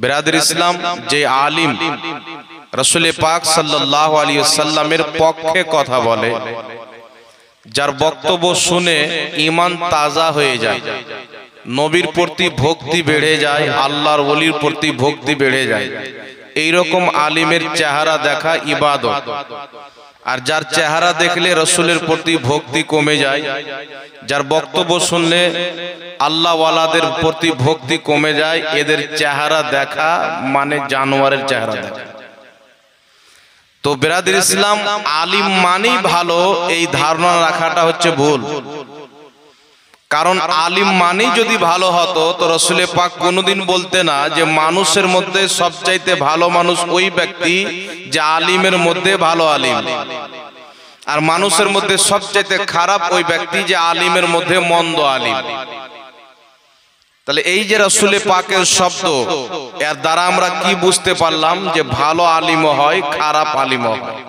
বেরাদের ইসলাম যে আলিম রসুল পাক সাল্লাহ আলী সাল্লামের পক্ষে কথা বলে যার বক্তব্য শুনে ইমান তাজা হয়ে যায় নবীর প্রতি ভক্তি বেড়ে যায় আল্লাহর ওলির প্রতি ভক্তি বেড়ে যায় এইরকম আলিমের চেহারা দেখা ইবাদত আর যার চেহারা দেখলে রসুলের প্রতি ভক্তি কমে যায় যার বক্তব্য শুনলে আল্লাহওয়ালাদের প্রতি ভক্তি কমে যায় এদের চেহারা দেখা মানে জানোয়ারের চেহারা দেখা তো বেরাদির ইসলাম আলিম মানেই ভালো এই ধারণা রাখাটা হচ্ছে ভুল কারণ আলিম মানেই যদি ভালো হতো তো রসুলে পাক কোনোদিন বলতে না যে মানুষের মধ্যে সবচাইতে ভালো মানুষ ওই ব্যক্তি যে আলিমের মধ্যে ভালো আলিম আর মানুষের মধ্যে সবচাইতে খারাপ ওই ব্যক্তি যে আলিমের মধ্যে মন্দ আলিম তাহলে এই যে রসুলে পাকের শব্দ এর দ্বারা আমরা কি বুঝতে পারলাম যে ভালো আলিমও হয় খারাপ আলিমও হয়